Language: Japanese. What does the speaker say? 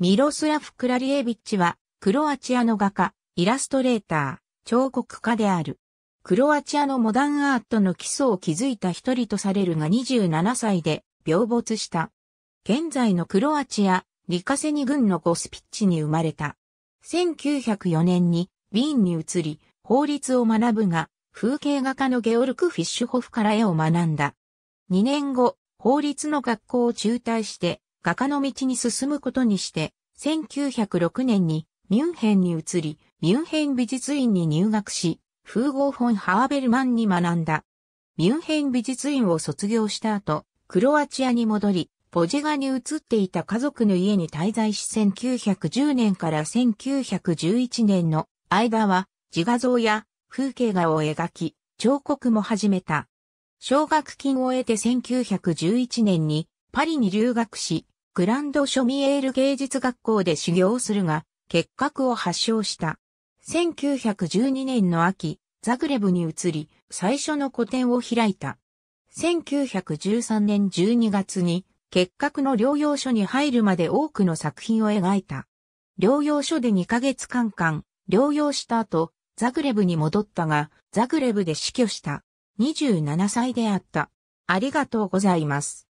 ミロスラフ・クラリエビッチは、クロアチアの画家、イラストレーター、彫刻家である。クロアチアのモダンアートの基礎を築いた一人とされるが27歳で、病没した。現在のクロアチア、リカセニ軍のゴスピッチに生まれた。1904年に、ウィーンに移り、法律を学ぶが、風景画家のゲオルク・フィッシュホフから絵を学んだ。2年後、法律の学校を中退して、画家の道に進むことにして、1906年にミュンヘンに移り、ミュンヘン美術院に入学し、風合本ハーベルマンに学んだ。ミュンヘン美術院を卒業した後、クロアチアに戻り、ポジガに移っていた家族の家に滞在し1910年から1911年の間は自画像や風景画を描き、彫刻も始めた。奨学金を得て1911年にパリに留学し、グランドショミエール芸術学校で修行するが、結核を発症した。1912年の秋、ザグレブに移り、最初の個展を開いた。1913年12月に、結核の療養所に入るまで多くの作品を描いた。療養所で2ヶ月間間、療養した後、ザグレブに戻ったが、ザグレブで死去した。27歳であった。ありがとうございます。